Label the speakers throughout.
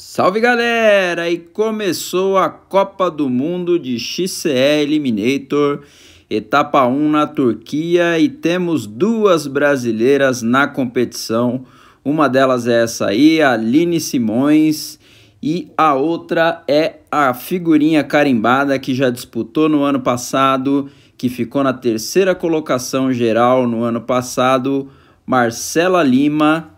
Speaker 1: Salve galera! E começou a Copa do Mundo de XCE Eliminator, etapa 1 na Turquia e temos duas brasileiras na competição. Uma delas é essa aí, a Aline Simões, e a outra é a figurinha carimbada que já disputou no ano passado, que ficou na terceira colocação geral no ano passado, Marcela Lima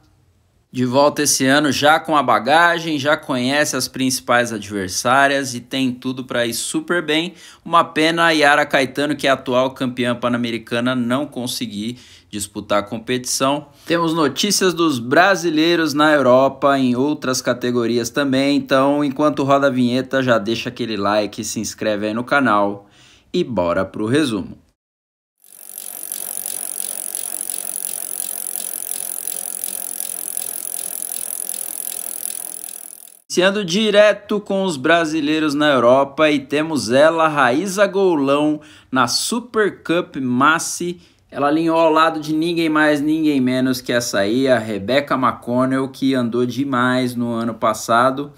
Speaker 1: de volta esse ano já com a bagagem, já conhece as principais adversárias e tem tudo para ir super bem. Uma pena a Yara Caetano, que é atual campeã pan-americana, não conseguir disputar a competição. Temos notícias dos brasileiros na Europa em outras categorias também, então enquanto roda a vinheta já deixa aquele like, se inscreve aí no canal e bora pro resumo. Iniciando direto com os brasileiros na Europa e temos ela, Raíza Golão, na Super Cup Massi. Ela alinhou ao lado de ninguém mais, ninguém menos que essa aí, a Rebecca McConnell, que andou demais no ano passado.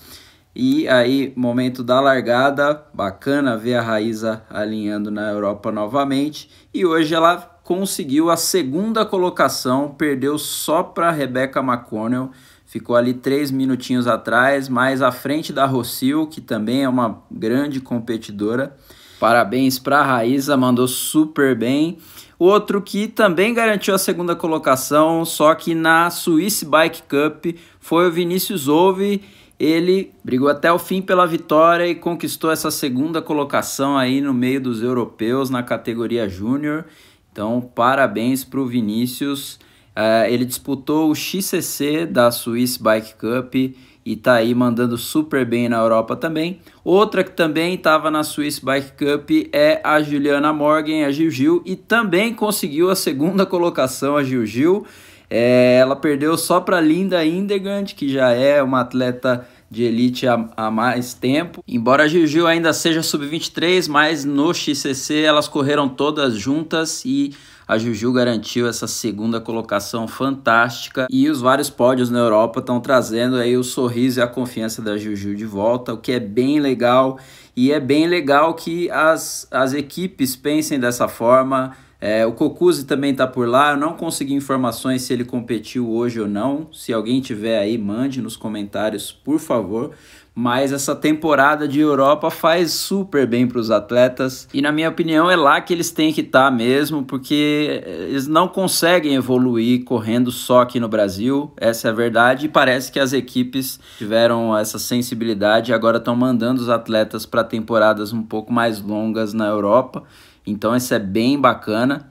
Speaker 1: E aí, momento da largada, bacana ver a Raíza alinhando na Europa novamente. E hoje ela conseguiu a segunda colocação, perdeu só para Rebecca McConnell ficou ali três minutinhos atrás, mais à frente da Rossil, que também é uma grande competidora. Parabéns para a Raíza, mandou super bem. Outro que também garantiu a segunda colocação, só que na Swiss Bike Cup, foi o Vinícius Ove. Ele brigou até o fim pela vitória e conquistou essa segunda colocação aí no meio dos europeus na categoria júnior. Então, parabéns para o Vinícius. Uh, ele disputou o XCC da Swiss Bike Cup e está aí mandando super bem na Europa também. Outra que também estava na Swiss Bike Cup é a Juliana Morgan, a Gil Gil, e também conseguiu a segunda colocação, a Gil Gil. É, ela perdeu só para Linda Indegand, que já é uma atleta de elite há, há mais tempo. Embora a Gil ainda seja sub-23, mas no XCC elas correram todas juntas e a Juju garantiu essa segunda colocação fantástica e os vários pódios na Europa estão trazendo aí o sorriso e a confiança da Juju de volta, o que é bem legal e é bem legal que as, as equipes pensem dessa forma, é, o Cocuzzi também está por lá. Eu não consegui informações se ele competiu hoje ou não. Se alguém tiver aí, mande nos comentários, por favor. Mas essa temporada de Europa faz super bem para os atletas e, na minha opinião, é lá que eles têm que estar tá mesmo, porque eles não conseguem evoluir correndo só aqui no Brasil. Essa é a verdade. E parece que as equipes tiveram essa sensibilidade e agora estão mandando os atletas para temporadas um pouco mais longas na Europa. Então isso é bem bacana.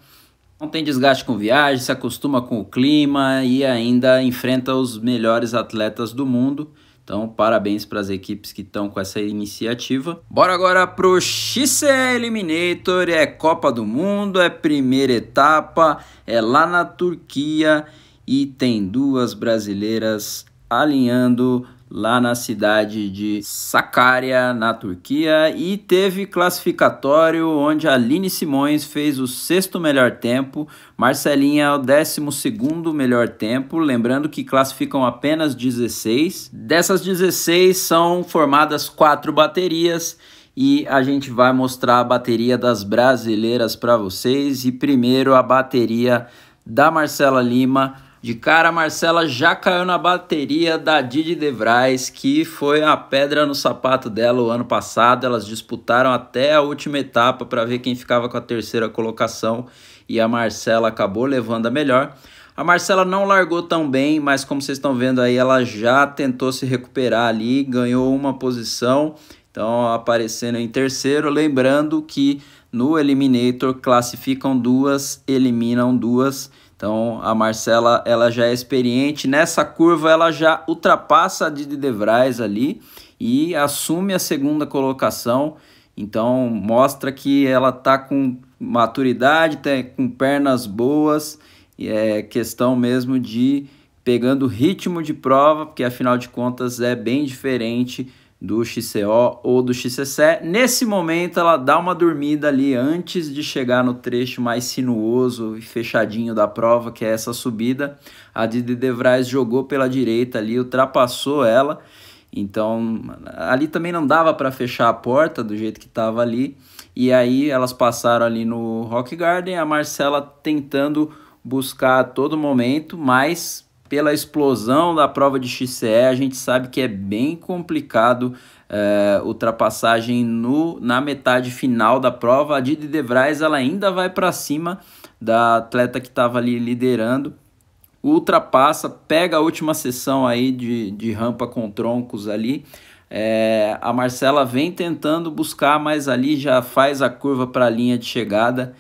Speaker 1: Não tem desgaste com viagem, se acostuma com o clima e ainda enfrenta os melhores atletas do mundo. Então, parabéns para as equipes que estão com essa iniciativa. Bora agora para o XCE Eliminator, é Copa do Mundo, é primeira etapa, é lá na Turquia e tem duas brasileiras alinhando lá na cidade de Sakarya, na Turquia, e teve classificatório onde a Aline Simões fez o sexto melhor tempo, Marcelinha o décimo segundo melhor tempo, lembrando que classificam apenas 16. Dessas 16 são formadas quatro baterias e a gente vai mostrar a bateria das brasileiras para vocês e primeiro a bateria da Marcela Lima de cara, a Marcela já caiu na bateria da Didi Devrais, que foi a pedra no sapato dela o ano passado. Elas disputaram até a última etapa para ver quem ficava com a terceira colocação e a Marcela acabou levando a melhor. A Marcela não largou tão bem, mas como vocês estão vendo aí, ela já tentou se recuperar ali, ganhou uma posição, então aparecendo em terceiro. Lembrando que no Eliminator classificam duas, eliminam duas. Então a Marcela ela já é experiente nessa curva, ela já ultrapassa a Didi De Vries ali e assume a segunda colocação. Então mostra que ela está com maturidade, tá com pernas boas, e é questão mesmo de pegando ritmo de prova, porque afinal de contas é bem diferente do XCO ou do XCC. Nesse momento, ela dá uma dormida ali antes de chegar no trecho mais sinuoso e fechadinho da prova, que é essa subida. A Didi Devrais jogou pela direita ali, ultrapassou ela. Então, ali também não dava para fechar a porta do jeito que estava ali. E aí elas passaram ali no Rock Garden, a Marcela tentando buscar a todo momento, mas pela explosão da prova de XCE, a gente sabe que é bem complicado é, ultrapassagem no, na metade final da prova. A Didi De Vries ela ainda vai para cima da atleta que estava ali liderando. Ultrapassa, pega a última sessão aí de, de rampa com troncos ali. É, a Marcela vem tentando buscar, mas ali já faz a curva para a linha de chegada.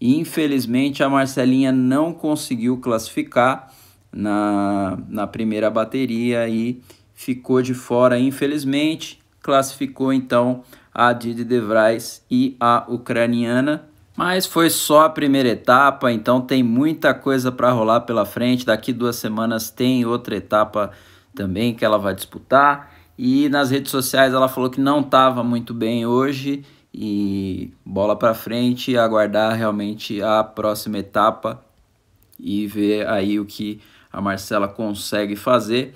Speaker 1: E infelizmente a Marcelinha não conseguiu classificar na, na primeira bateria e ficou de fora, infelizmente. Classificou então a Didi De Vries e a ucraniana. Mas foi só a primeira etapa, então tem muita coisa para rolar pela frente. Daqui duas semanas tem outra etapa também que ela vai disputar. E nas redes sociais ela falou que não estava muito bem hoje e bola para frente, aguardar realmente a próxima etapa e ver aí o que a Marcela consegue fazer.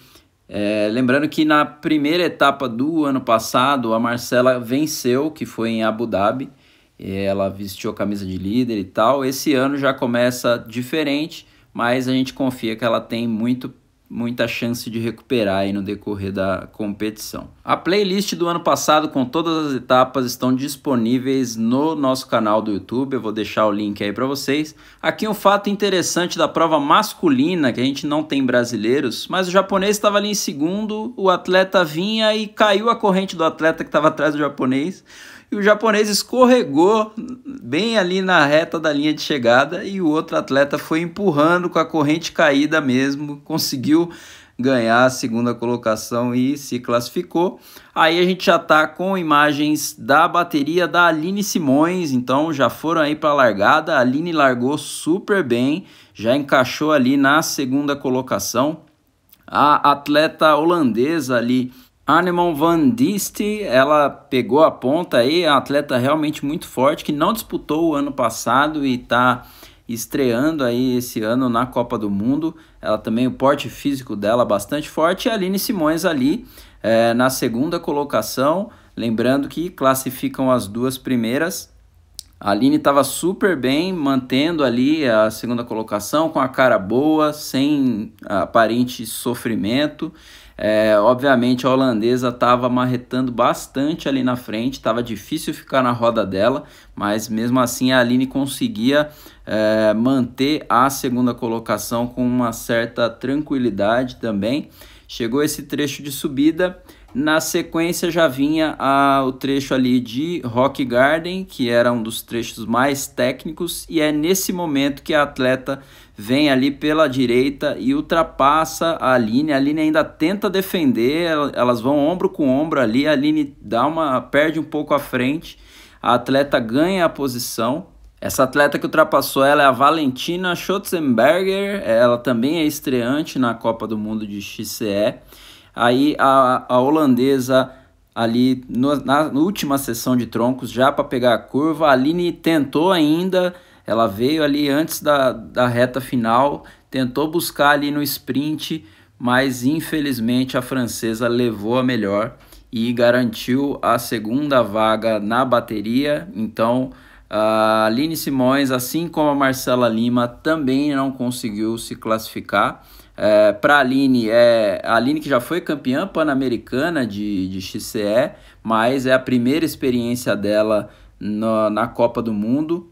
Speaker 1: É, lembrando que na primeira etapa do ano passado, a Marcela venceu, que foi em Abu Dhabi. Ela vestiu a camisa de líder e tal. Esse ano já começa diferente, mas a gente confia que ela tem muito muita chance de recuperar aí no decorrer da competição. A playlist do ano passado com todas as etapas estão disponíveis no nosso canal do YouTube, eu vou deixar o link aí para vocês. Aqui um fato interessante da prova masculina, que a gente não tem brasileiros, mas o japonês estava ali em segundo, o atleta vinha e caiu a corrente do atleta que estava atrás do japonês e o japonês escorregou bem ali na reta da linha de chegada e o outro atleta foi empurrando com a corrente caída mesmo, conseguiu ganhar a segunda colocação e se classificou. Aí a gente já tá com imagens da bateria da Aline Simões, então já foram aí para a largada. A Aline largou super bem, já encaixou ali na segunda colocação. A atleta holandesa ali Animal Van Diste, ela pegou a ponta aí, é atleta realmente muito forte, que não disputou o ano passado e está estreando aí esse ano na Copa do Mundo. Ela também, o porte físico dela bastante forte. E a Aline Simões ali é, na segunda colocação, lembrando que classificam as duas primeiras. A Aline estava super bem, mantendo ali a segunda colocação, com a cara boa, sem aparente sofrimento. É, obviamente a holandesa estava marretando bastante ali na frente, estava difícil ficar na roda dela, mas mesmo assim a Aline conseguia é, manter a segunda colocação com uma certa tranquilidade também. Chegou esse trecho de subida na sequência já vinha a, o trecho ali de Rock Garden, que era um dos trechos mais técnicos, e é nesse momento que a atleta vem ali pela direita e ultrapassa a Aline. A Aline ainda tenta defender, elas vão ombro com ombro ali, a Aline dá uma, perde um pouco a frente, a atleta ganha a posição, essa atleta que ultrapassou ela é a Valentina Schutzenberger, ela também é estreante na Copa do Mundo de XCE. Aí a, a holandesa ali no, na, última sessão de troncos, já para pegar a curva, a Aline tentou ainda, ela veio ali antes da, da reta final, tentou buscar ali no sprint, mas infelizmente a francesa levou a melhor e garantiu a segunda vaga na bateria. Então a Aline Simões, assim como a Marcela Lima, também não conseguiu se classificar. É, para a Aline, é, a Aline que já foi campeã pan-americana de, de XCE, mas é a primeira experiência dela na, na Copa do Mundo.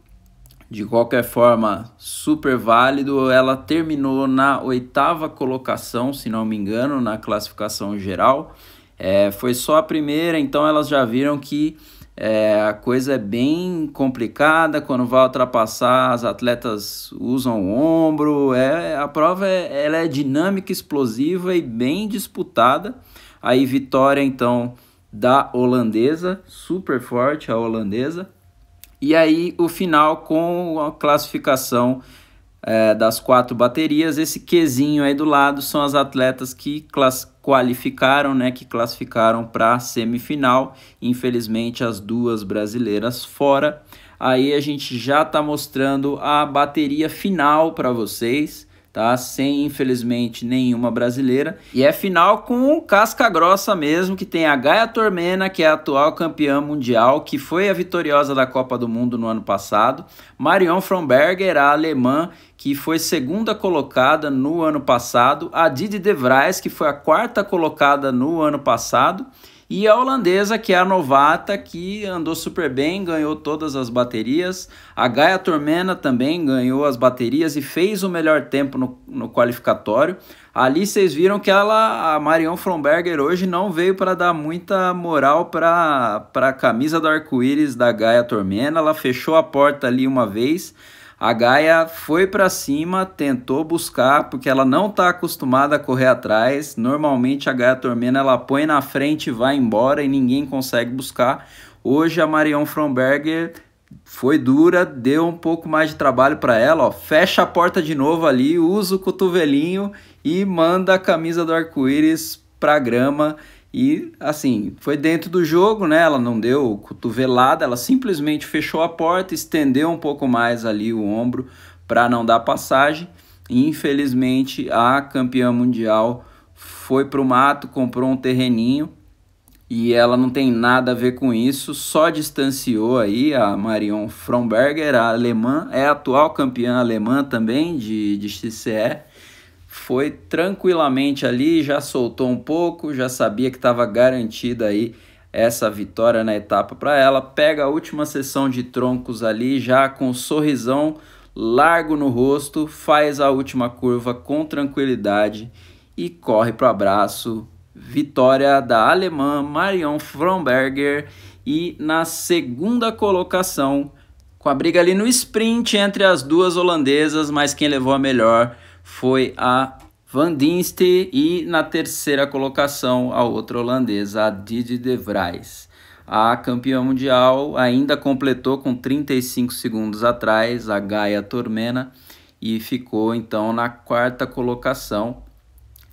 Speaker 1: De qualquer forma, super válido. Ela terminou na oitava colocação, se não me engano, na classificação geral. É, foi só a primeira, então elas já viram que é, a coisa é bem complicada quando vai ultrapassar, as atletas usam o ombro. É, a prova é, ela é dinâmica, explosiva e bem disputada. Aí vitória então da holandesa, super forte a holandesa. E aí o final com a classificação é, das quatro baterias, esse Qzinho aí do lado são as atletas que qualificaram, né, que classificaram para a semifinal. Infelizmente, as duas brasileiras fora. Aí a gente já está mostrando a bateria final para vocês tá? Sem, infelizmente, nenhuma brasileira. E é final com casca grossa mesmo, que tem a Gaia Tormena, que é a atual campeã mundial, que foi a vitoriosa da Copa do Mundo no ano passado. Marion Fromberger, a alemã, que foi segunda colocada no ano passado. A Didi De Vries, que foi a quarta colocada no ano passado e a holandesa, que é a novata, que andou super bem, ganhou todas as baterias. A Gaia Tormena também ganhou as baterias e fez o melhor tempo no, no qualificatório. Ali vocês viram que ela, a Marion Fromberger hoje não veio para dar muita moral para a camisa do arco-íris da Gaia Tormena. Ela fechou a porta ali uma vez a Gaia foi para cima, tentou buscar, porque ela não está acostumada a correr atrás. Normalmente a Gaia Tormenta ela põe na frente e vai embora e ninguém consegue buscar. Hoje a Marion Fromberger foi dura, deu um pouco mais de trabalho para ela, ó. Fecha a porta de novo ali, usa o cotovelinho e manda a camisa do arco-íris para grama. E assim, foi dentro do jogo, né? Ela não deu cotovelada, ela simplesmente fechou a porta, estendeu um pouco mais ali o ombro para não dar passagem. E, infelizmente, a campeã mundial foi para o mato, comprou um terreninho e ela não tem nada a ver com isso, só distanciou aí a Marion Fromberger, a alemã, é a atual campeã alemã também de, de XCE foi tranquilamente ali, já soltou um pouco, já sabia que estava garantida aí essa vitória na etapa para ela. Pega a última sessão de troncos ali, já com um sorrisão largo no rosto, faz a última curva com tranquilidade e corre para o abraço. Vitória da alemã Marion Fromberger e na segunda colocação, com a briga ali no sprint entre as duas holandesas, mas quem levou a melhor foi a Van Dinste e na terceira colocação a outra holandesa, a Didi de Vries. A campeã mundial ainda completou com 35 segundos atrás a Gaia Tormena e ficou então na quarta colocação.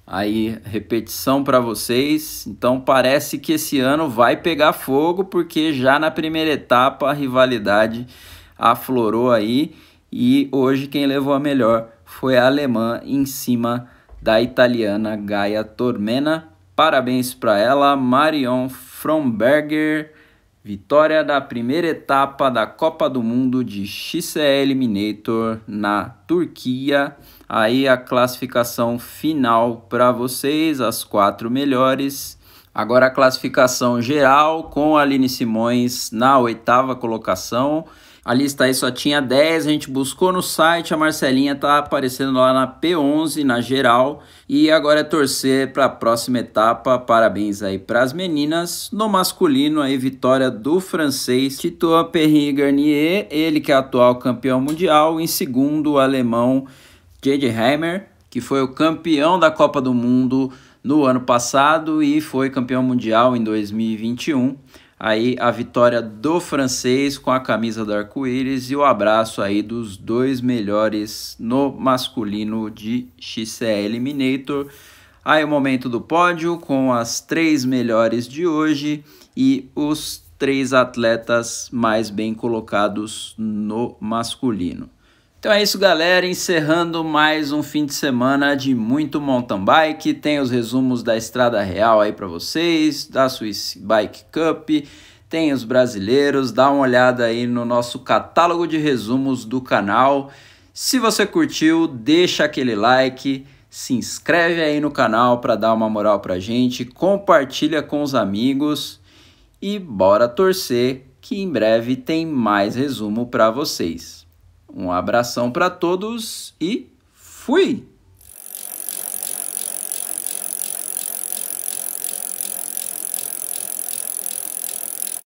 Speaker 1: Aí, repetição para vocês. Então, parece que esse ano vai pegar fogo, porque já na primeira etapa a rivalidade aflorou aí e hoje quem levou a melhor foi a alemã em cima da italiana Gaia Tormena. Parabéns para ela, Marion Fromberger, vitória da primeira etapa da Copa do Mundo de XCE Eliminator na Turquia. Aí a classificação final para vocês, as quatro melhores. Agora a classificação geral com Aline Simões na oitava colocação. A lista aí só tinha 10, a gente buscou no site, a Marcelinha tá aparecendo lá na P11, na geral. E agora é torcer para a próxima etapa. Parabéns aí para as meninas. No masculino, aí vitória do francês Tito Perry Garnier, ele que é atual campeão mundial. Em segundo, o alemão J.D. Heimer, que foi o campeão da Copa do Mundo no ano passado e foi campeão mundial em 2021 aí a vitória do francês com a camisa do arco-íris e o abraço aí dos dois melhores no masculino de XCE Eliminator. Aí o momento do pódio com as três melhores de hoje e os três atletas mais bem colocados no masculino. Então é isso, galera. Encerrando mais um fim de semana de muito mountain bike. Tem os resumos da Estrada Real aí para vocês, da Swiss Bike Cup, tem os brasileiros. Dá uma olhada aí no nosso catálogo de resumos do canal. Se você curtiu, deixa aquele like, se inscreve aí no canal para dar uma moral pra gente, compartilha com os amigos e bora torcer que em breve tem mais resumo para vocês. Um abração para todos e fui!